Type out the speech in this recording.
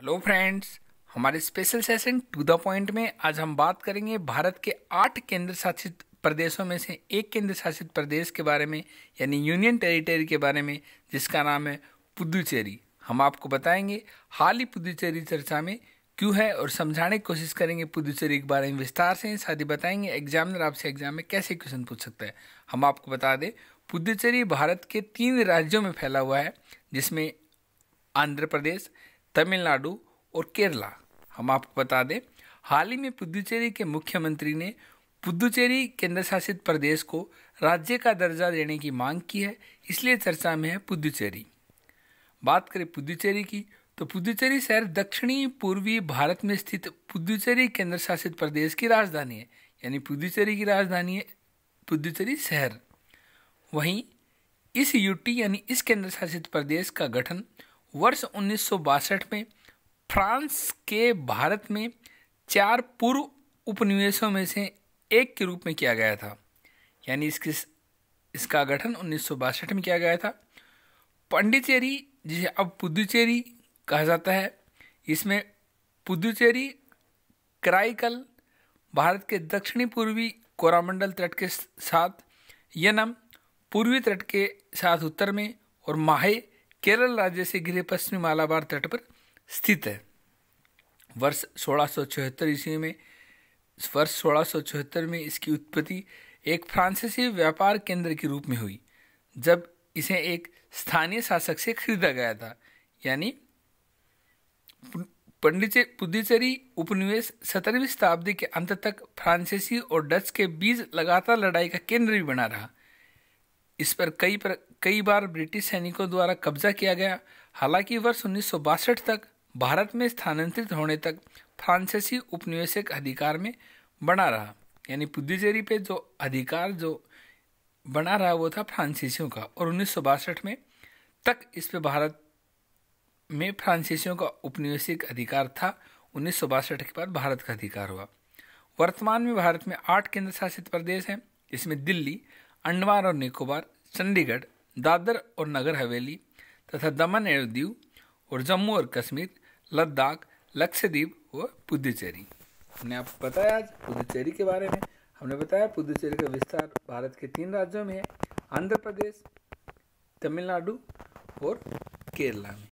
hello friends हमारे special session to the point में आज हम बात करेंगे भारत के आठ केंद्र शासित प्रदेशों में से एक केंद्र शासित प्रदेश के बारे में यानी यूनियन टेरिटरी के बारे में जिसका नाम है पुदुचेरी हम आपको बताएंगे हाल ही पुदुचेरी चर्चा में क्यों है और समझाने की कोशिश करेंगे पुदुचेरी के बारे में विस्तार से साथ ही बताएंगे एग्जामिनर आपसे एग्जाम में कैसे क्वेश्चन पूछ सकता है हम आपको बता दें पुदुचेरी भारत के तीन राज्यों में फैला हुआ है जिसमें आंध्र प्रदेश तमिलनाडु और केरला हम आपको बता दें हाल ही में पुदुचेरी के मुख्यमंत्री ने पुदुचेरी केंद्र शासित प्रदेश को राज्य का दर्जा देने की मांग की है इसलिए चर्चा में है पुदुचेरी बात करें पुदुचेरी की तो पुदुचेरी शहर दक्षिणी पूर्वी भारत में स्थित पुदुचेरी केंद्र शासित प्रदेश की राजधानी है यानी पुदुचेरी की राजधानी है पुदुचेरी शहर वहीं इस यूटी यानी इस केंद्र शासित प्रदेश का गठन वर्ष उन्नीस में फ्रांस के भारत में चार पूर्व उपनिवेशों में से एक के रूप में किया गया था यानी इसकी इसका गठन उन्नीस में किया गया था पंडिचेरी जिसे अब पुदुचेरी कहा जाता है इसमें पुदुचेरी क्राइकल भारत के दक्षिणी पूर्वी कोरामंडल तट के साथ यनम पूर्वी तट के साथ उत्तर में और माहे केरल राज्य से घिरे पश्चिमी मालाबार तट पर स्थित है वर्ष सोलह ईस्वी में वर्ष सोलह में इसकी उत्पत्ति एक फ्रांसीसी व्यापार केंद्र के रूप में हुई जब इसे एक स्थानीय शासक से खरीदा गया था यानी पंडिचे पुदुचेरी उपनिवेश सत्रहवीं शताब्दी के अंत तक फ्रांसीसी और डच के बीच लगातार लड़ाई का केंद्र भी बना रहा इस पर कई पर कई बार ब्रिटिश सैनिकों द्वारा कब्जा किया गया हालांकि वर्ष उन्नीस तक भारत में स्थानांतरित होने तक फ्रांसीसी उपनिवेशिक अधिकार में बना रहा यानी पुदुचेरी पे जो अधिकार जो बना रहा वो था फ्रांसीसियों का और उन्नीस में तक इस पे भारत में फ्रांसीसियों का उपनिवेशिक अधिकार था उन्नीस के बाद भारत का अधिकार हुआ वर्तमान में भारत में आठ केंद्र शासित प्रदेश हैं इसमें दिल्ली अंडमान और निकोबार चंडीगढ़ दादर और नगर हवेली तथा दमन एवं दीव और जम्मू और कश्मीर लद्दाख लक्षद्वीप और पुदुचेरी हमने आपको बताया आज पुदुचेरी के बारे में हमने बताया पुदुचेरी का विस्तार भारत के तीन राज्यों में है आंध्र प्रदेश तमिलनाडु और केरला में